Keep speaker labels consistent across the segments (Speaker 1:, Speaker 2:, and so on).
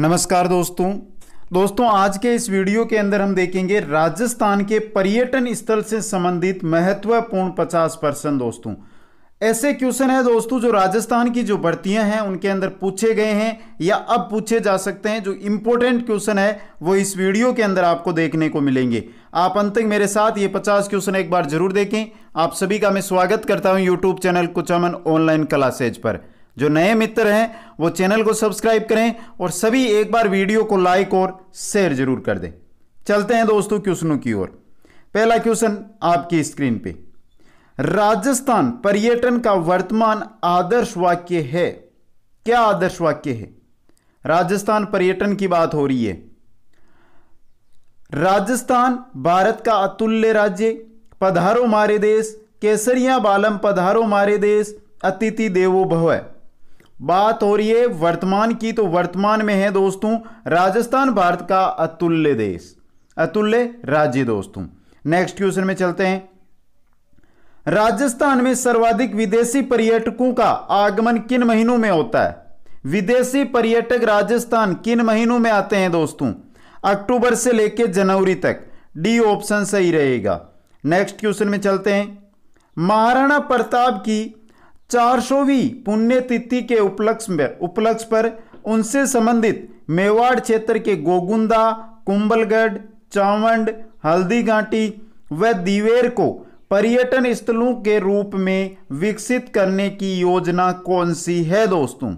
Speaker 1: नमस्कार दोस्तों दोस्तों आज के इस वीडियो के अंदर हम देखेंगे राजस्थान के पर्यटन स्थल से संबंधित महत्वपूर्ण 50 परसेंट दोस्तों ऐसे क्वेश्चन है दोस्तों जो राजस्थान की जो भर्तियां हैं उनके अंदर पूछे गए हैं या अब पूछे जा सकते हैं जो इंपॉर्टेंट क्वेश्चन है वो इस वीडियो के अंदर आपको देखने को मिलेंगे आप अंत तक मेरे साथ ये 50 क्वेश्चन एक बार जरूर देखें आप सभी का मैं स्वागत करता हूं YouTube channel Kuchaman online classes पर जो नए मित्र हैं वो चैनल को सब्सक्राइब करें और सभी एक बार वीडियो को लाइक और शेयर जरूर कर दें चलते हैं दोस्तों क्वेश्चनों की ओर पहला क्वेश्चन आपकी स्क्रीन पे राजस्थान पर्यटन का वर्तमान आदर्श वाक्य है क्या आदर्श वाक्य है राजस्थान पर्यटन की बात हो रही है राजस्थान भारत का अतुल्य राज्य पधारो मारे देश केसरिया बालम पधारो मारे देश अतिथि देवो भव है बात हो रही है वर्तमान की तो वर्तमान में है दोस्तों राजस्थान भारत का अतुल्य देश अतुल्य राज्य दोस्तों नेक्स्ट क्वेश्चन में चलते हैं राजस्थान में सर्वाधिक विदेशी पर्यटकों का आगमन किन महीनों में होता है विदेशी पर्यटक राजस्थान किन महीनों में आते हैं दोस्तों अक्टूबर से लेकर जनवरी तक डी ऑप्शन सही रहेगा नेक्स्ट क्वेश्चन में चलते हैं महाराणा प्रताप की चार सौवीं पुण्यतिथि के उपलक्ष्य में उपलक्ष्य पर उनसे संबंधित मेवाड़ क्षेत्र के गोगुंदा कुंबलगढ़ चावंड हल्दी घाटी व दिवेर को पर्यटन स्थलों के रूप में विकसित करने की योजना कौन सी है दोस्तों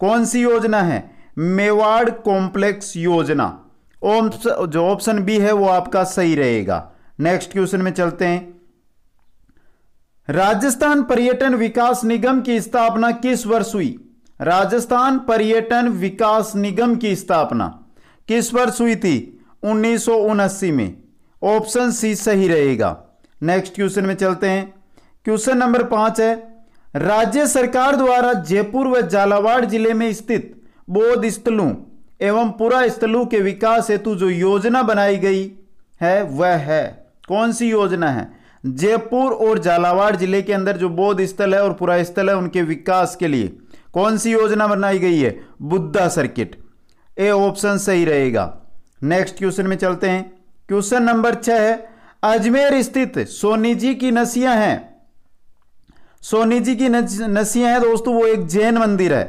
Speaker 1: कौन सी योजना है मेवाड़ कॉम्प्लेक्स योजना जो ऑप्शन बी है वो आपका सही रहेगा नेक्स्ट क्वेश्चन में चलते हैं राजस्थान पर्यटन विकास निगम की स्थापना किस वर्ष हुई राजस्थान पर्यटन विकास निगम की स्थापना किस वर्ष हुई थी उन्नीस में ऑप्शन सी सही रहेगा नेक्स्ट क्वेश्चन में चलते हैं क्वेश्चन नंबर पांच है राज्य सरकार द्वारा जयपुर व झालावाड़ जिले में स्थित बौद्ध स्थलों एवं पुरा स्थलों के विकास हेतु जो योजना बनाई गई है वह है कौन सी योजना है जयपुर और झालावाड़ जिले के अंदर जो बौद्ध स्थल है और पुरा स्थल है उनके विकास के लिए कौन सी योजना बनाई गई है बुद्धा सर्किट ए ऑप्शन सही रहेगा नेक्स्ट क्वेश्चन में चलते हैं क्वेश्चन नंबर छह है अजमेर स्थित सोनी जी की नसियां हैं सोनी जी की नसियां हैं दोस्तों वो एक जैन मंदिर है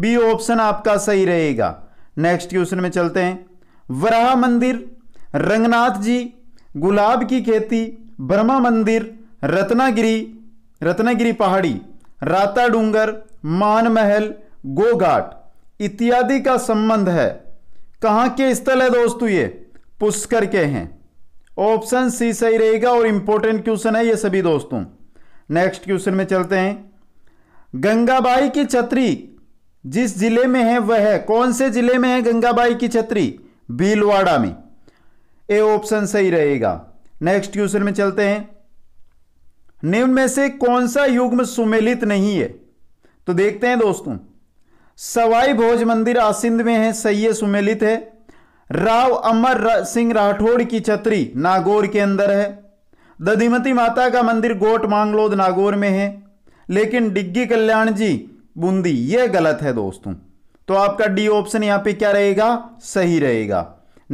Speaker 1: बी ऑप्शन आपका सही रहेगा नेक्स्ट क्वेश्चन में चलते हैं वराह मंदिर रंगनाथ जी गुलाब की खेती ब्रह्मा मंदिर रत्नागिरी रत्नागिरी पहाड़ी राता डूंगर मान महल गोघाट इत्यादि का संबंध है कहाँ के स्थल है दोस्तों ये पुष्कर के हैं ऑप्शन सी सही रहेगा और इंपॉर्टेंट क्वेश्चन है ये सभी दोस्तों नेक्स्ट क्वेश्चन में चलते हैं गंगाबाई की छतरी जिस जिले में है वह है कौन से जिले में है गंगाबाई की छतरी भीलवाड़ा में ए ऑप्शन सही रहेगा नेक्स्ट क्वेश्चन में चलते हैं निम्न में से कौन सा युग्म सुमेलित नहीं है तो देखते हैं दोस्तों सवाई भोज मंदिर आसिंद में है सही है सुमेलित है राव अमर सिंह राठौड़ की छतरी नागौर के अंदर है दधिमती माता का मंदिर गोट मांगलोद नागौर में है लेकिन डिग्गी कल्याण जी बूंदी यह गलत है दोस्तों तो आपका डी ऑप्शन यहां पे क्या रहेगा सही रहेगा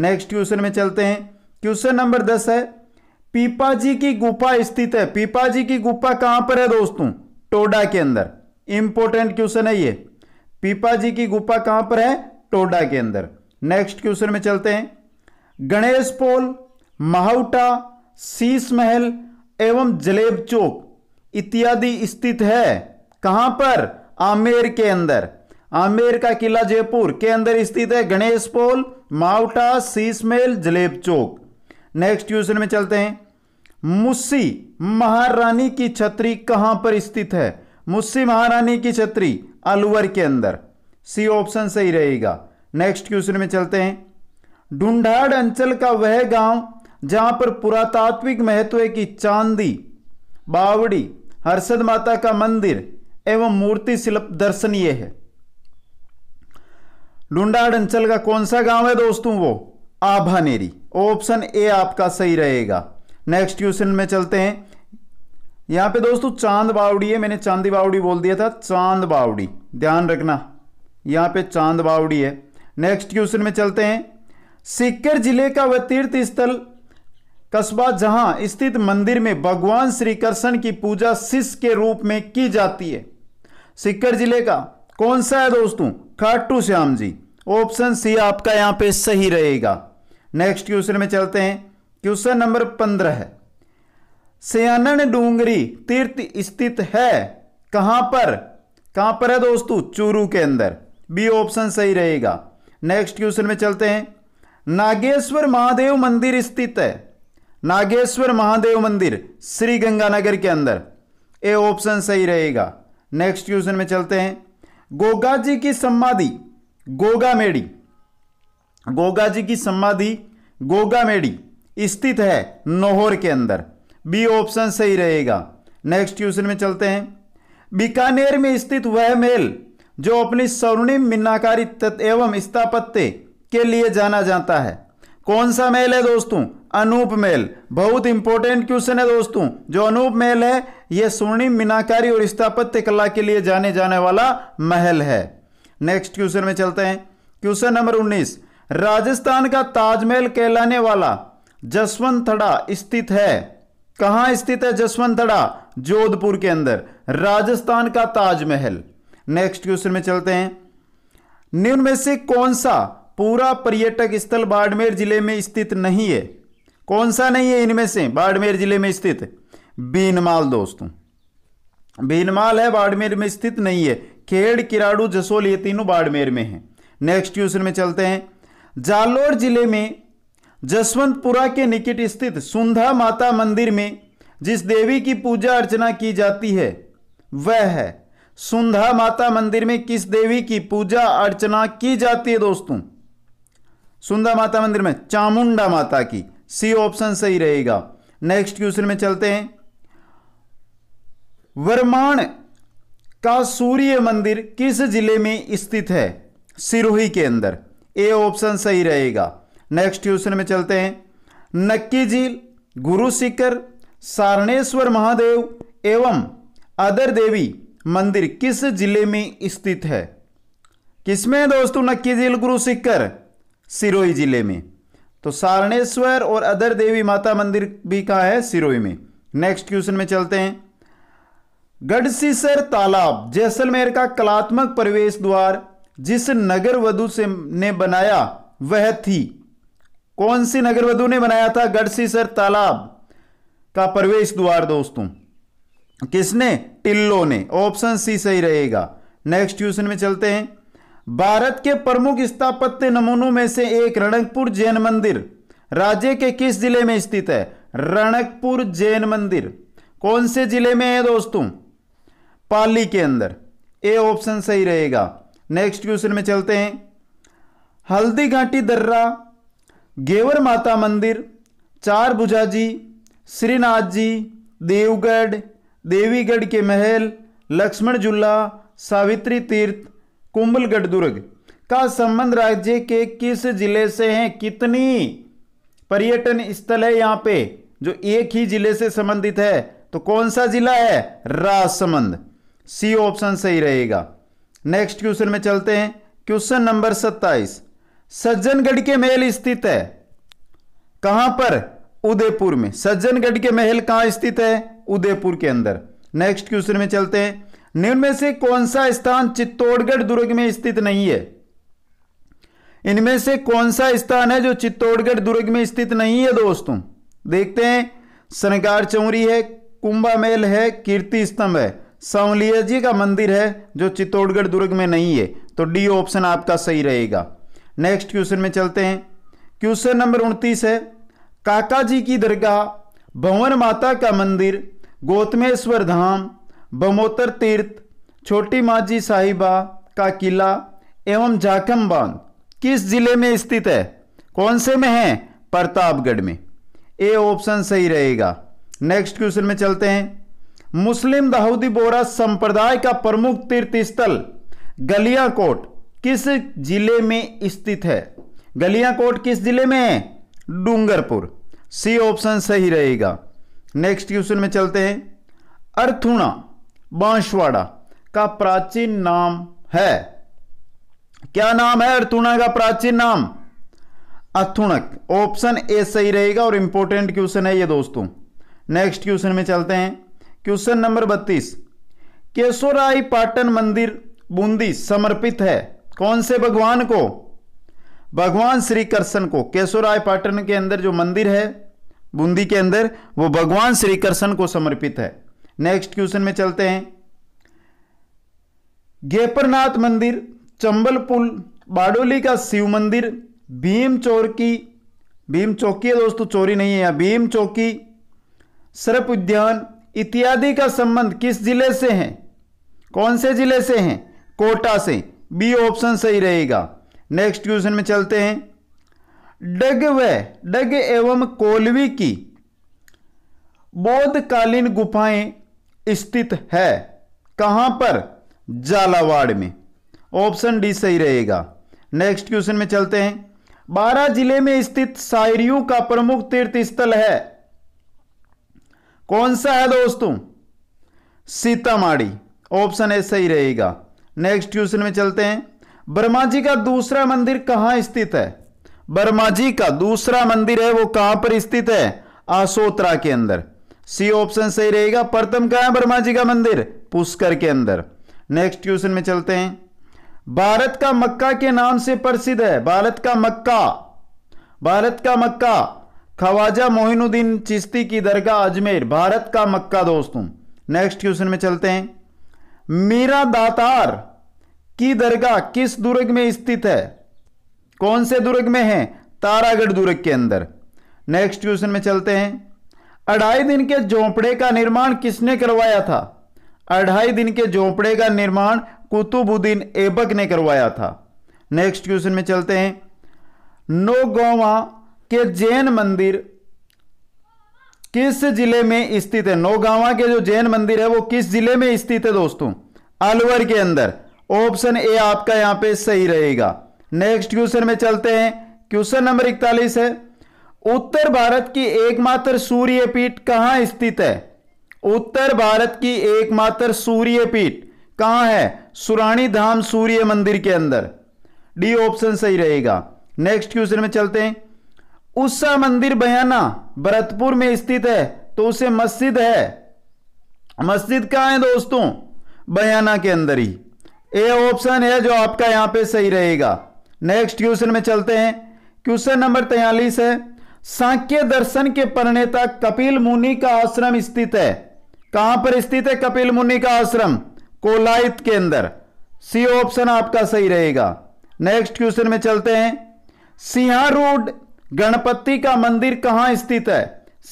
Speaker 1: नेक्स्ट क्वेश्चन में चलते हैं क्वेश्चन नंबर दस है पीपाजी की गुफा स्थित है पीपाजी की गुफा कहां पर है दोस्तों टोडा के अंदर इंपॉर्टेंट क्वेश्चन है ये पीपाजी की गुफा कहां पर है टोडा के अंदर नेक्स्ट क्वेश्चन में चलते हैं गणेश पोल महाउटा शीश महल एवं जलेब चौक इत्यादि स्थित है कहां पर आमेर के अंदर आमेर का किला जयपुर के अंदर स्थित है गणेश पोल माउटा शीश महल जलेब चौक नेक्स्ट क्वेश्चन में चलते हैं मुस्सी महारानी की छतरी कहां पर स्थित है मुस्सी महारानी की छतरी अलवर के अंदर सी ऑप्शन सही रहेगा नेक्स्ट क्वेश्चन में चलते हैं ढूंढाड़ अंचल का वह गांव जहां पर पुरातात्विक महत्व की चांदी बावड़ी हर्षद माता का मंदिर एवं मूर्ति शिल्प दर्शनीय है ढूंढाड़ अंचल का कौन सा गांव है दोस्तों वो आभानेरी ऑप्शन ए आपका सही रहेगा नेक्स्ट क्वेश्चन में चलते हैं यहां पे दोस्तों चांद बावड़ी है मैंने चांदी बावड़ी बोल दिया था चांद बावड़ी ध्यान रखना यहां पे चांद बावड़ी है नेक्स्ट क्वेश्चन में चलते हैं सिक्कर जिले का वह तीर्थ स्थल कस्बा जहां स्थित मंदिर में भगवान श्री कृष्ण की पूजा शिष्य के रूप में की जाती है सिक्कर जिले का कौन सा है दोस्तों खाटू श्याम जी ऑप्शन सी आपका यहां पे सही रहेगा नेक्स्ट क्वेश्चन में चलते हैं क्वेश्चन नंबर पंद्रह है सयानन डूंगरी तीर्थ स्थित है कहां पर कहां पर है दोस्तों चूरू के अंदर बी ऑप्शन सही रहेगा नेक्स्ट क्वेश्चन में चलते हैं नागेश्वर महादेव मंदिर स्थित है नागेश्वर महादेव मंदिर श्री गंगानगर के अंदर ए ऑप्शन सही रहेगा नेक्स्ट क्वेश्चन में चलते हैं गोगा जी की समाधि गोगा मेड़ी गोगा जी की समाधि गोगा मेडी स्थित है नोहर के अंदर बी ऑप्शन सही रहेगा नेक्स्ट क्वेश्चन में चलते हैं बीकानेर में स्थित वह मेल जो अपनी स्वर्णिम मीनाकारी एवं स्थापत्य के लिए जाना जाता है कौन सा मेल है दोस्तों अनूप मेल बहुत इंपॉर्टेंट क्वेश्चन है दोस्तों जो अनूप महल है यह स्वर्णिम मीनाकारी और स्थापत्य कला के लिए जाने जाने वाला महल है नेक्स्ट क्वेश्चन में चलते हैं क्वेश्चन नंबर उन्नीस राजस्थान का ताजमहल कहलाने वाला जसवंतड़ा स्थित है कहाँ स्थित है जसवंतड़ा जोधपुर के अंदर राजस्थान का ताजमहल नेक्स्ट क्वेश्चन में चलते हैं निम्न में से कौन सा पूरा पर्यटक स्थल बाड़मेर जिले में स्थित नहीं है कौन सा नहीं है इनमें से बाड़मेर जिले में स्थित बीनमाल दोस्तों बीनमाल है बाड़मेर में स्थित नहीं है खेड़ किराड़ू जसोल ये तीनों बाड़मेर में है नेक्स्ट क्वेश्चन में चलते हैं जालोर जिले में जसवंतपुरा के निकट स्थित सुंधा माता मंदिर में जिस देवी की पूजा अर्चना की जाती है वह है सुंधा माता मंदिर में किस देवी की पूजा अर्चना की जाती है दोस्तों सुंधा माता मंदिर में चामुंडा माता की सी ऑप्शन सही रहेगा नेक्स्ट क्वेश्चन में चलते हैं वर्माण का सूर्य मंदिर किस जिले में स्थित है सिरोही के अंदर ए ऑप्शन सही रहेगा नेक्स्ट क्वेश्चन में चलते हैं नक्की झील गुरु शिखर सारणेश्वर महादेव एवं अदर देवी मंदिर किस जिले में स्थित है किसमें दोस्तों नक्की झील गुरु शिखर सिरोही जिले में तो सारणेश्वर और अदर देवी माता मंदिर भी कहा है सिरोही में नेक्स्ट क्वेश्चन में चलते हैं गढ़सीसर तालाब जैसलमेर का कलात्मक प्रवेश द्वार जिस नगर वधु से ने बनाया वह थी कौन सी नगर वधु ने बनाया था गढ़सीसर तालाब का प्रवेश द्वार दोस्तों किसने टिल्लो ने ऑप्शन सी सही रहेगा नेक्स्ट क्वेश्चन में चलते हैं भारत के प्रमुख स्थापत्य नमूनों में से एक रणकपुर जैन मंदिर राज्य के किस जिले में स्थित है रणकपुर जैन मंदिर कौन से जिले में है दोस्तों पाली के अंदर ए ऑप्शन सही रहेगा नेक्स्ट क्वेश्चन में चलते हैं हल्दी घाटी दर्रा गेवर माता मंदिर चार भुजा जी श्रीनाथ जी देवगढ़ देवीगढ़ के महल लक्ष्मण झुला सावित्री तीर्थ कुंभलगढ़ दुर्ग का संबंध राज्य के किस जिले से हैं कितनी पर्यटन स्थल है यहाँ पे जो एक ही जिले से संबंधित है तो कौन सा जिला है राजसमंद सी ऑप्शन सही रहेगा नेक्स्ट क्वेश्चन में चलते हैं क्वेश्चन नंबर सत्ताईस सज्जनगढ़ के महल स्थित है कहां पर उदयपुर में सज्जनगढ़ के महल कहां स्थित है उदयपुर के अंदर नेक्स्ट क्वेश्चन में चलते हैं निम्न में से कौन सा स्थान चित्तौड़गढ़ दुर्ग में स्थित नहीं है इनमें से कौन सा स्थान है जो चित्तौड़गढ़ दुर्ग में स्थित नहीं है दोस्तों देखते हैं सनकार चौरी है कुंभा महल है कीर्ति स्तंभ है सांवलिया जी का मंदिर है जो चित्तौड़गढ़ दुर्ग में नहीं है तो डी ऑप्शन आपका सही रहेगा नेक्स्ट क्वेश्चन में चलते हैं क्वेश्चन नंबर उनतीस है काका जी की दरगाह भवन माता का मंदिर गौतमेश्वर धाम बमोतर तीर्थ छोटी माझी साहिबा का किला एवं झाखम बांध किस जिले में स्थित है कौन से में है प्रतापगढ़ में ए ऑप्शन सही रहेगा नेक्स्ट क्वेश्चन में चलते हैं मुस्लिम दाऊदी बोरा संप्रदाय का प्रमुख तीर्थ स्थल गलिया कोट किस जिले में स्थित है गलिया कोट किस जिले में है डूंगरपुर सी ऑप्शन सही रहेगा नेक्स्ट क्वेश्चन में चलते हैं अर्थुणा बांसवाड़ा का प्राचीन नाम है क्या नाम है अर्थुणा का प्राचीन नाम अथुणक ऑप्शन ए सही रहेगा और इंपॉर्टेंट क्वेश्चन है ये दोस्तों नेक्स्ट क्वेश्चन में चलते हैं क्वेश्चन नंबर बत्तीस केशोराय पाटन मंदिर बूंदी समर्पित है कौन से भगवान को भगवान श्री कृष्ण को केशोराय पाटन के अंदर जो मंदिर है बूंदी के अंदर वो भगवान श्री कृष्ण को समर्पित है नेक्स्ट क्वेश्चन में चलते हैं गेपरनाथ मंदिर चंबल पुल बाडोली का शिव मंदिर भीम की भीम चौकी है दोस्तों चोरी नहीं है भीम चौकी सर्प उद्यान इत्यादि का संबंध किस जिले से है कौन से जिले से हैं कोटा से बी ऑप्शन सही रहेगा नेक्स्ट क्वेश्चन में चलते हैं डग व डग एवं कोलवी की बौद्धकालीन गुफाएं स्थित है कहां पर झालावाड़ में ऑप्शन डी सही रहेगा नेक्स्ट क्वेश्चन में चलते हैं बारह जिले में स्थित सायरियों का प्रमुख तीर्थ स्थल है कौन सा है दोस्तों सीतामाड़ी ऑप्शन ए सही रहेगा नेक्स्ट क्वेश्चन में चलते हैं ब्रह्मा जी का दूसरा मंदिर कहां स्थित है ब्रह्मा जी का दूसरा मंदिर है वो कहां पर स्थित है आसोत्रा के अंदर सी ऑप्शन सही रहेगा प्रथम कहा है ब्रह्मा जी का मंदिर पुष्कर के अंदर नेक्स्ट क्वेश्चन में चलते हैं भारत का मक्का के नाम से प्रसिद्ध है भारत का मक्का भारत का मक्का ख्वाजा मोहिनुद्दीन चिश्ती की दरगाह अजमेर भारत का मक्का दोस्तों नेक्स्ट क्वेश्चन में चलते हैं मीरा दातार की दरगाह किस दुर्ग में स्थित है कौन से दुर्ग में है तारागढ़ दुर्ग के अंदर नेक्स्ट क्वेश्चन में चलते हैं अढ़ाई दिन के झोंपड़े का निर्माण किसने करवाया था अढ़ाई दिन के झोंपड़े का निर्माण कुतुबुद्दीन एबक ने करवाया था नेक्स्ट क्वेश्चन में चलते हैं नौगावा कि जैन मंदिर किस जिले में स्थित है नौगावा के जो जैन मंदिर है वो किस जिले में स्थित है दोस्तों अलवर के अंदर ऑप्शन ए आपका यहां पे सही रहेगा नेक्स्ट क्वेश्चन में चलते हैं क्वेश्चन नंबर इकतालीस है उत्तर भारत की एकमात्र सूर्य पीठ कहां स्थित है उत्तर भारत की एकमात्र सूर्य पीठ कहां है सुराणी धाम सूर्य मंदिर के अंदर डी ऑप्शन सही रहेगा नेक्स्ट क्वेश्चन में चलते हैं उषा मंदिर बयाना भरतपुर में स्थित है तो उसे मस्जिद है मस्जिद कहाँ है दोस्तों बयाना के अंदर ही ए ऑप्शन है जो आपका यहां पे सही रहेगा नेक्स्ट क्वेश्चन में चलते हैं क्वेश्चन नंबर तैयलीस है सांख्य दर्शन के प्रणेता कपिल मुनि का आश्रम स्थित है कहां पर स्थित है कपिल मुनि का आश्रम कोलायत के अंदर सी ऑप्शन आपका सही रहेगा नेक्स्ट क्वेश्चन में चलते हैं सिंहा रोड गणपति का मंदिर कहां स्थित है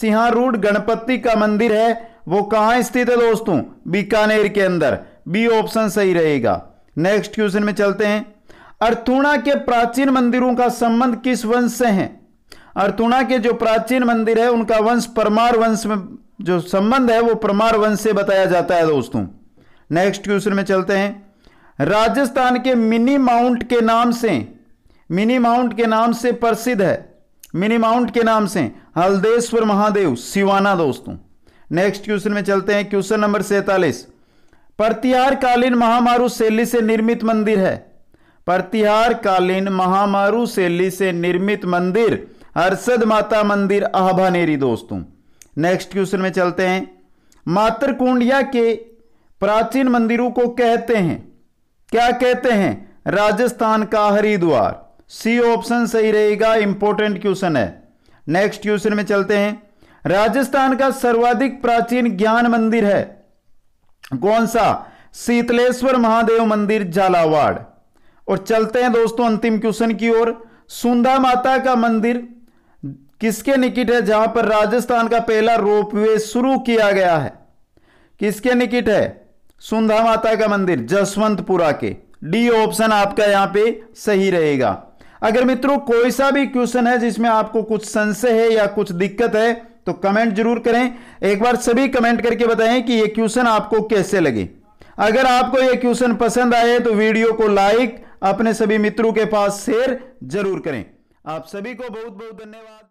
Speaker 1: सिंहारूड गणपति का मंदिर है वो कहां स्थित है दोस्तों बीकानेर के अंदर बी ऑप्शन सही रहेगा नेक्स्ट क्वेश्चन में चलते हैं अर्थुणा के प्राचीन मंदिरों का संबंध किस वंश से है अर्थुणा के जो प्राचीन मंदिर है उनका वंश परमार वंश में जो संबंध है वो परमार वंश से बताया जाता है दोस्तों नेक्स्ट क्वेश्चन में चलते हैं राजस्थान के मिनी माउंट के नाम से मिनी माउंट के नाम से प्रसिद्ध है मिनी माउंट के नाम से हल्देश्वर महादेव सिवाना दोस्तों नेक्स्ट क्वेश्चन में चलते हैं क्वेश्चन नंबर सैतालीस प्रतिहार कालीन महामारू शैली से निर्मित मंदिर है प्रतिहार कालीन महामारू शैली से निर्मित मंदिर हर्षद माता मंदिर आभानेरी दोस्तों नेक्स्ट क्वेश्चन में चलते हैं मातरकुंडिया के प्राचीन मंदिरों को कहते हैं क्या कहते हैं राजस्थान का हरिद्वार सी ऑप्शन सही रहेगा इंपॉर्टेंट क्वेश्चन है नेक्स्ट क्वेश्चन में चलते हैं राजस्थान का सर्वाधिक प्राचीन ज्ञान मंदिर है कौन सा शीतलेश्वर महादेव मंदिर झालावाड़ और चलते हैं दोस्तों अंतिम क्वेश्चन की ओर सुंदा माता का मंदिर किसके निकट है जहां पर राजस्थान का पहला रोप वे शुरू किया गया है किसके निकट है सुंधा माता का मंदिर जसवंतपुरा के डी ऑप्शन आपका यहां पे सही रहेगा अगर मित्रों कोई सा भी क्वेश्चन है जिसमें आपको कुछ संशय है या कुछ दिक्कत है तो कमेंट जरूर करें एक बार सभी कमेंट करके बताएं कि ये क्वेश्चन आपको कैसे लगे अगर आपको ये क्वेश्चन पसंद आए तो वीडियो को लाइक अपने सभी मित्रों के पास शेयर जरूर करें आप सभी को बहुत बहुत धन्यवाद